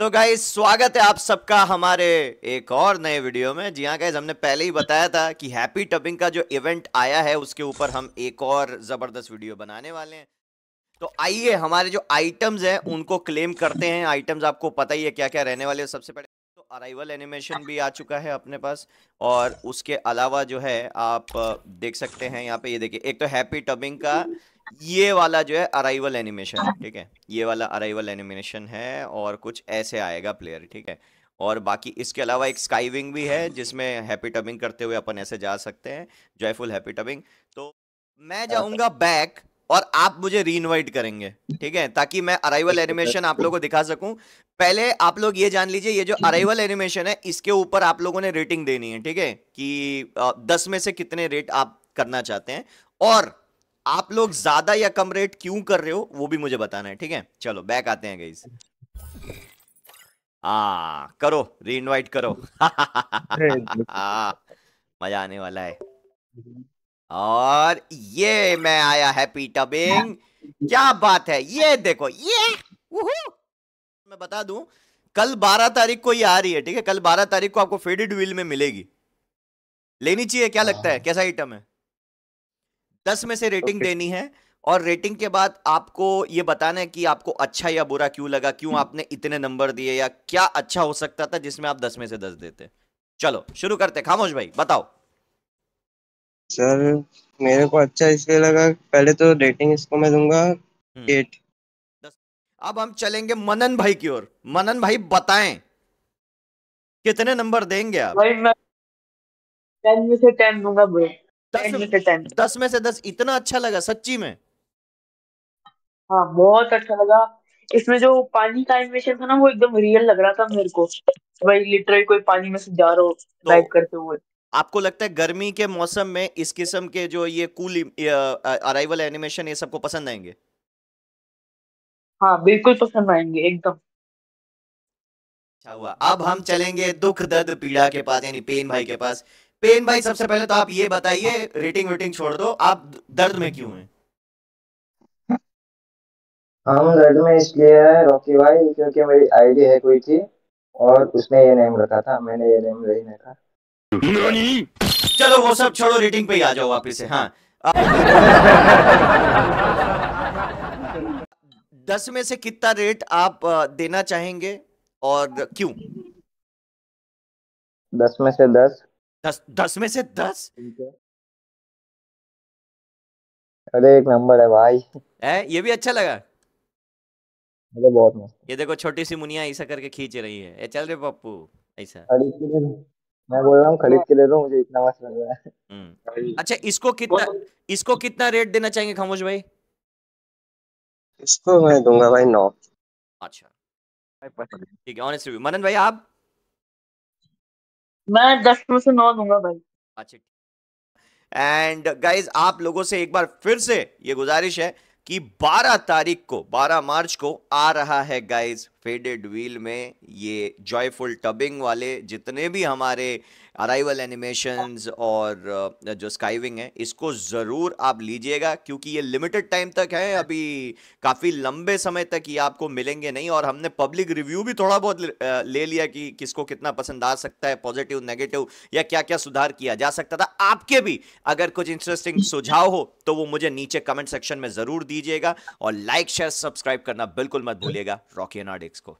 तो गाइज स्वागत है आप सबका हमारे एक और नए वीडियो में जी हाँ गाइज हमने पहले ही बताया था कि हैप्पी टबिंग का जो इवेंट आया है उसके ऊपर हम एक और ज़बरदस्त वीडियो बनाने वाले हैं तो आइए हमारे जो आइटम्स हैं उनको क्लेम करते हैं आइटम्स आपको पता ही है क्या क्या रहने वाले सबसे पहले तो अराइवल एनिमेशन भी आ चुका है अपने पास और उसके अलावा जो है आप देख सकते हैं यहाँ पे ये देखिए एक तो हैप्पी टबिंग का ये वाला जो है अराइवल एनिमेशन है ठीक है ये वाला अराइवल एनिमेशन है और कुछ ऐसे आएगा प्लेयर ठीक है और बाकी इसके अलावा एक विंग भी है जिसमें हैप्पी टबिंग करते हुए अपन ऐसे जा सकते हैं जॉयफुल हैप्पी टबिंग तो मैं जाऊंगा बैक और आप मुझे री इन्वाइट करेंगे ठीक है ताकि मैं अराइवल एनिमेशन आप लोगों को दिखा सकूं पहले आप लोग ये जान लीजिए ये जो अराइवल एनिमेशन है इसके ऊपर आप लोगों ने रेटिंग देनी है ठीक है कि दस में से कितने रेट आप करना चाहते हैं और आप लोग ज्यादा या कम रेट क्यों कर रहे हो वो भी मुझे बताना है ठीक है चलो बैक आते हैं गई आ हाँ, करो री इनवाइट करो मजा आने वाला है और ये मैं आया हैप्पी टबिंग क्या बात है ये देखो ये मैं बता दूं कल 12 तारीख को ये आ रही है ठीक है कल 12 तारीख को आपको फेडेड व्हील में मिलेगी लेनी चाहिए क्या लगता है हाँ। कैसा आइटम है दस में से रेटिंग okay. देनी है और रेटिंग के बाद आपको ये बताना है कि आपको अच्छा या बुरा क्यों लगा क्यों hmm. आपने इतने नंबर दिए या क्या अच्छा हो सकता था जिसमें आप दस में से दस देते चलो शुरू करते खामोश भाई बताओ सर मेरे को अच्छा इसलिए लगा पहले तो रेटिंग इसको मैं दूंगा एट hmm. अब हम चलेंगे मनन भाई की ओर मनन भाई बताएं कितने नंबर देंगे आप भाई मैं टेन में से टेन दूंगा ब्रो दस, दस में से दस इतना अच्छा लगा सच्ची में हाँ बहुत अच्छा लगा इसमें जो पानी का एनिमेशन था ना वो एकदम रियल लग रहा था मेरे को भाई लिटरली कोई पानी में से जा रहा हो तो, करते हुए आपको लगता है गर्मी के मौसम में इस किस्म के जो ये कूल अराइवल एनिमेशन ये सबको पसंद आएंगे हाँ बिल्कुल पसंद आएंगे एकदम अच्छा हुआ अब हम चलेंगे दुख दर्द पीड़ा के पास यानी पेन भाई के पास पेन भाई सबसे पहले तो आप ये बताइए रेटिंग वेटिंग छोड़ दो आप दर्द में क्यों हैं हम हाँ, दर्द में इसलिए है रॉकी भाई क्योंकि मेरी आईडी है कोई थी और उसने ये नेम रखा था मैंने ये नेम नहीं रखा चलो वो सब छोड़ो रेटिंग पे ही आ जाओ वापस से हाँ दस में से कितना रेट आप देना चाहेंगे और क्यों दस में से दस दस दस में से दस अरे एक नंबर है भाई है ये भी अच्छा लगा अरे बहुत मस्त ये देखो छोटी सी मुनिया ऐसा करके खींच रही है ए चल रे पप्पू ऐसा अरे मैं बोल रहा हूँ खरीद के ले लो मुझे इतना मस्त लग रहा है हम्म। अच्छा इसको कितना इसको कितना रेट देना चाहेंगे खामोश भाई इसको मैं दूंगा भाई नौ अच्छा ठीक है ऑनेस्टली मनन भाई आप मैं दस में से नौ दूंगा भाई अच्छा एंड गाइज आप लोगों से एक बार फिर से ये गुजारिश है कि 12 तारीख को 12 मार्च को आ रहा है गाइज फेडेड व्हील में ये जॉयफुल टबिंग वाले जितने भी हमारे अराइवल एनिमेशन और जो स्काइविंग है इसको ज़रूर आप लीजिएगा क्योंकि ये लिमिटेड टाइम तक है अभी काफ़ी लंबे समय तक ये आपको मिलेंगे नहीं और हमने पब्लिक रिव्यू भी थोड़ा बहुत ले लिया कि किसको कितना पसंद आ सकता है पॉजिटिव नेगेटिव या क्या क्या सुधार किया जा सकता था आपके भी अगर कुछ इंटरेस्टिंग सुझाव हो तो वो मुझे नीचे कमेंट सेक्शन में ज़रूर दीजिएगा और लाइक शेयर सब्सक्राइब करना बिल्कुल मत भूलिएगा रॉकी नाडिक Mexico.